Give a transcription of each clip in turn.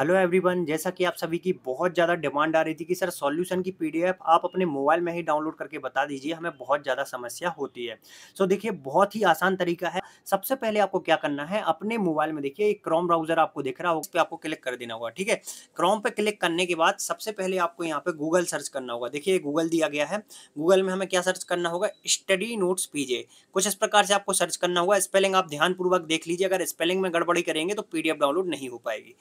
hello everyone जैसा कि आप सभी की बहुत ज़्यादा डिमांड आ रही थी कि सर सॉल्यूशन की पीडीएफ आप अपने मोबाइल में ही डाउनलोड करके बता दीजिए हमें बहुत ज़्यादा समस्या होती है सो so, देखिए बहुत ही आसान तरीका है सबसे पहले आपको क्या करना है अपने मोबाइल में देखिए एक क्रोम ब्राउजर आपको दिख रहा होगा उस पर आपको क्लिक कर देना होगा ठीक है क्रोम पर क्लिक करने के बाद सबसे पहले आपको यहाँ पर गूगल सर्च करना होगा देखिए गूगल दिया गया है गूगल में हमें क्या सर्च करना होगा स्टडी नोट्स पीजे कुछ इस प्रकार से आपको सर्च करना होगा स्पेलिंग आप ध्यानपूर्वक देख लीजिए अगर स्पेलिंग में गड़बड़ी करेंगे तो पी डाउनलोड नहीं हो पाएगी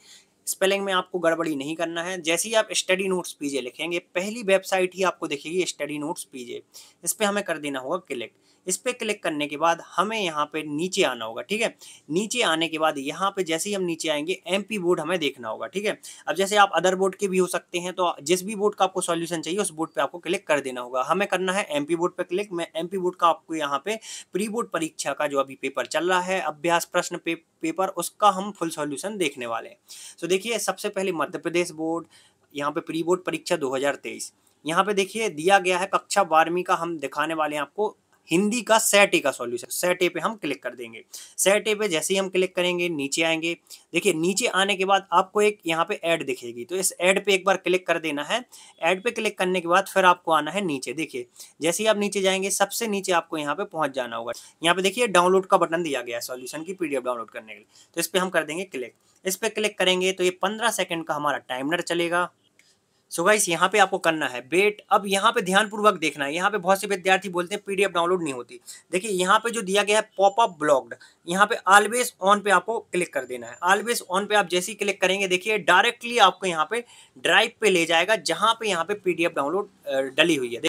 स्पेलिंग में आपको गड़बड़ी नहीं करना है जैसे ही आप स्टडी नोट्स पीजे लिखेंगे पहली वेबसाइट ही आपको दिखेगी स्टडी नोट्स पीजे इस पर हमें कर देना होगा क्लिक इस पर क्लिक करने के बाद हमें यहाँ पे नीचे आना होगा ठीक है नीचे आने के बाद यहाँ पे जैसे ही हम नीचे आएंगे एम बोर्ड हमें देखना होगा ठीक है अब जैसे आप अदर बोर्ड के भी हो सकते हैं तो जिस भी बोर्ड का आपको सॉल्यूशन चाहिए उस बोर्ड पर आपको क्लिक कर देना होगा हमें करना है एम बोर्ड पर क्लिक मैं एम बोर्ड का आपको यहाँ पे प्री बोर्ड परीक्षा का जो अभी पेपर चल रहा है अभ्यास प्रश्न पे, पेपर उसका हम फुल सॉल्यूशन देखने वाले हैं तो देखिए सबसे पहले मध्य प्रदेश बोर्ड यहाँ पे प्री बोर्ड परीक्षा 2023 यहाँ पे देखिए दिया गया है कक्षा बारहवीं का हम दिखाने वाले हैं आपको हिंदी का सेट ए का सॉल्यूशन सेट ए पे हम क्लिक कर देंगे सेट ए पे जैसे ही हम क्लिक करेंगे नीचे आएंगे देखिए नीचे आने के बाद आपको एक यहाँ पे ऐड दिखेगी तो इस ऐड पे एक बार क्लिक कर देना है ऐड पे क्लिक करने के बाद फिर आपको आना है नीचे देखिए जैसे ही आप नीचे जाएंगे सबसे नीचे आपको यहाँ पे पहुँच जाना होगा यहाँ पे देखिए डाउनलोड का बटन दिया गया है सोल्यूशन की पी डाउनलोड करने के लिए तो इस पर हम कर देंगे क्लिक इस पर क्लिक करेंगे तो ये पंद्रह सेकेंड का हमारा टाइमर चलेगा सो so गाइस यहाँ पे आपको करना है बेट अब यहाँ पे ध्यानपूर्वक देखना है यहाँ पे बहुत से विद्यार्थी बोलते हैं पीडीएफ डाउनलोड नहीं होती देखिए यहाँ पे जो दिया गया है पॉपअप ब्लॉग्ड यहाँ पे ऑलवेज ऑन पे आपको क्लिक कर देना है ऑलवेज ऑन पे आप जैसे ही क्लिक करेंगे देखिए डायरेक्टली आपको यहाँ पे ड्राइव पे ले जाएगा जहाँ पे यहाँ पे पीडीएफ डाउनलोड डली हुई है